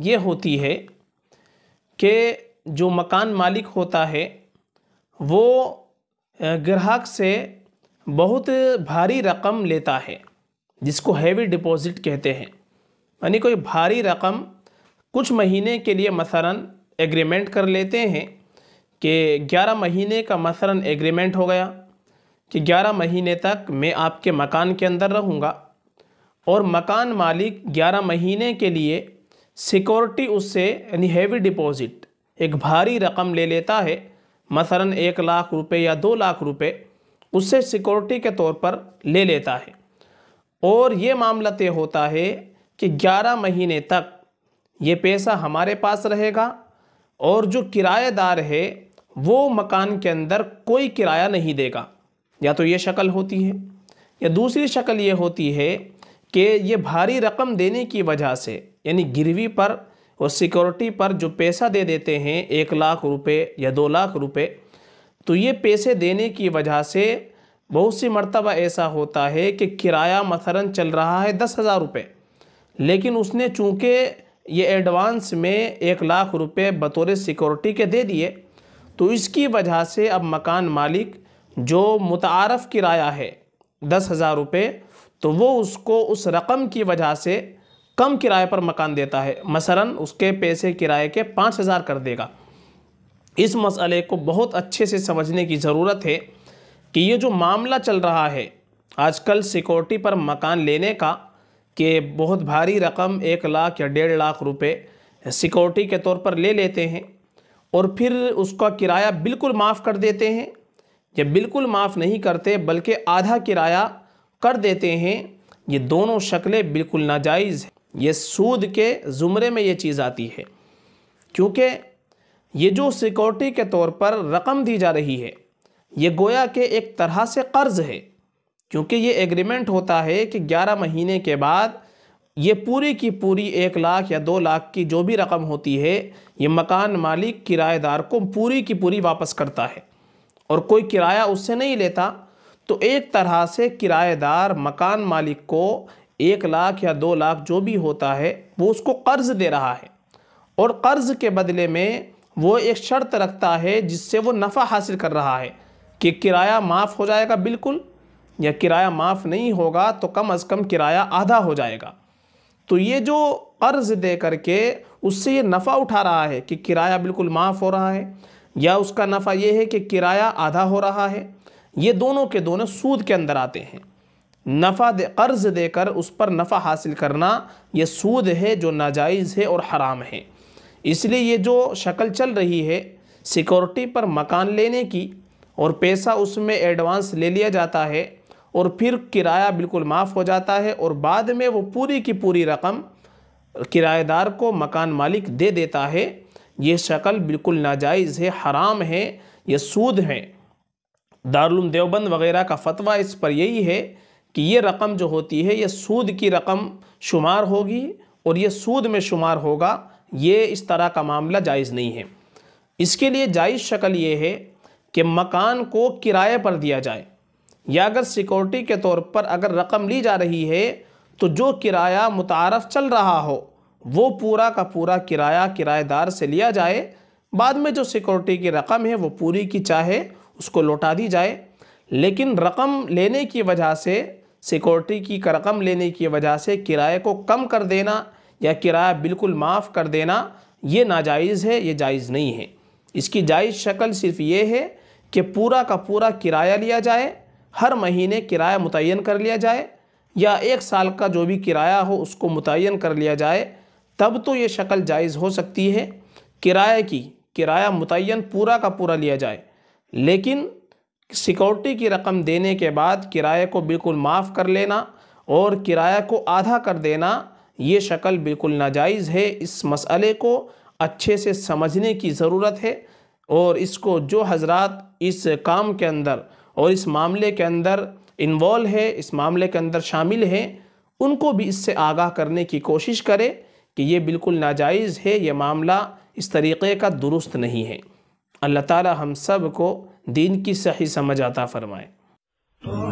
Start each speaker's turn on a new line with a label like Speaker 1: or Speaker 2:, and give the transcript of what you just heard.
Speaker 1: ये होती है कि जो मकान मालिक होता है वो ग्राहक से बहुत भारी रकम लेता है जिसको हैवी डिपॉज़िट कहते हैं यानी कोई भारी रकम कुछ महीने के लिए मसलन एग्रीमेंट कर लेते हैं कि 11 महीने का मसलन एग्रीमेंट हो गया कि 11 महीने तक मैं आपके मकान के अंदर रहूँगा और मकान मालिक 11 महीने के लिए सिक्योरिटी उससे यानी हैवी डिपॉजिट एक भारी रकम ले लेता है मसला एक लाख रुपए या दो लाख रुपए उससे सिक्योरिटी के तौर पर ले लेता है और ये मामला तय होता है कि 11 महीने तक ये पैसा हमारे पास रहेगा और जो किराएदार है वो मकान के अंदर कोई किराया नहीं देगा या तो ये शक्ल होती है या दूसरी शक्ल ये होती है कि ये भारी रकम देने की वजह से यानी गिरवी पर और सिक्योरिटी पर जो पैसा दे देते हैं एक लाख रुपए या दो लाख रुपए तो ये पैसे देने की वजह से बहुत सी मरतबा ऐसा होता है कि किराया मसरन चल रहा है दस हज़ार रुपये लेकिन उसने चूँकि ये एडवांस में एक लाख रुपए बतौर सिक्योरिटी के दे दिए तो इसकी वजह से अब मकान मालिक जो मुतारफ़ किराया है दस हज़ार रुपये तो वो उसको उस रकम की वजह से कम किराए पर मकान देता है मसरन उसके पैसे किराए के पाँच हज़ार कर देगा इस मसले को बहुत अच्छे से समझने की ज़रूरत है कि ये जो मामला चल रहा है आजकल सिक्योरिटी पर मकान लेने का कि बहुत भारी रकम एक लाख या डेढ़ लाख रुपए सिक्योरिटी के तौर पर ले लेते हैं और फिर उसका किराया बिल्कुल माफ़ कर देते हैं या बिल्कुल माफ़ नहीं करते बल्कि आधा किराया कर देते हैं ये दोनों शक्लें बिल्कुल नाजायज़ हैं ये सूद के ज़ुमरे में ये चीज़ आती है क्योंकि ये जो सिक्योरिटी के तौर पर रकम दी जा रही है ये गोया के एक तरह से कर्ज है क्योंकि ये एग्रीमेंट होता है कि 11 महीने के बाद ये पूरी की पूरी एक लाख या दो लाख की जो भी रकम होती है ये मकान मालिक किराएदार को पूरी की पूरी वापस करता है और कोई किराया उससे नहीं लेता तो एक तरह से किराएदार मकान मालिक को एक लाख या दो लाख जो भी होता है वो उसको कर्ज दे रहा है और कर्ज के बदले में वो एक शर्त रखता है जिससे वो नफ़ा हासिल कर रहा है कि किराया माफ़ हो जाएगा बिल्कुल या किराया माफ़ नहीं होगा तो कम अज़ कम किराया आधा हो जाएगा तो ये जो कर्ज़ दे करके उससे ये नफ़ा उठा रहा है कि किराया बिल्कुल माफ़ हो रहा है या उसका नफ़ा ये है कि किराया आधा हो रहा है ये दोनों के दोनों सूद के अंदर आते हैं नफ़ा दे कर्ज़ देकर उस पर नफ़ा हासिल करना यह सूद है जो नाजायज़ है और हराम है इसलिए ये जो शक्ल चल रही है सिक्योरिटी पर मकान लेने की और पैसा उसमें एडवांस ले लिया जाता है और फिर किराया बिल्कुल माफ़ हो जाता है और बाद में वो पूरी की पूरी रकम किराएदार को मकान मालिक दे देता है ये शक्ल बिल्कुल नाजायज़ है हराम है यह सूद है दारुल देवबंद वगैरह का फतवा इस पर यही है कि ये रकम जो होती है ये सूद की रकम शुमार होगी और ये सूद में शुमार होगा ये इस तरह का मामला जायज़ नहीं है इसके लिए जायज़ शक्ल ये है कि मकान को किराए पर दिया जाए या अगर सिक्योरिटी के तौर पर अगर रकम ली जा रही है तो जो किराया मुतारफ़ चल रहा हो वो पूरा का पूरा किराया किराएदार से लिया जाए बाद में जो सिक्योरिटी की रकम है वो पूरी की चाहे उसको लौटा दी जाए लेकिन रकम लेने की वजह से सिक्योरिटी की रकम लेने की वजह से किराए को कम कर देना या किराया बिल्कुल माफ़ कर देना ये नाजायज़ है ये जायज़ नहीं है इसकी जायज़ शक्ल सिर्फ ये है कि पूरा का पूरा किराया लिया जाए हर महीने किराया मुतन कर लिया जाए या एक साल का जो भी किराया हो उसको मुतन कर लिया जाए तब तो ये शक्ल जायज़ हो सकती है किराए की किराया मुतन पूरा का पूरा लिया जाए लेकिन सिक्योरिटी की रकम देने के बाद किराए को बिल्कुल माफ़ कर लेना और किराया को आधा कर देना ये शक्ल बिल्कुल नाजायज़ है इस मसले को अच्छे से समझने की ज़रूरत है और इसको जो हजरत इस काम के अंदर और इस मामले के अंदर इन्वॉल्व है इस मामले के अंदर शामिल हैं उनको भी इससे आगाह करने की कोशिश करें कि ये बिल्कुल नाजायज़ है ये मामला इस तरीक़े का दुरुस्त नहीं है अल्लाह ताला हम सब को दीन की सही समझ आता फरमाए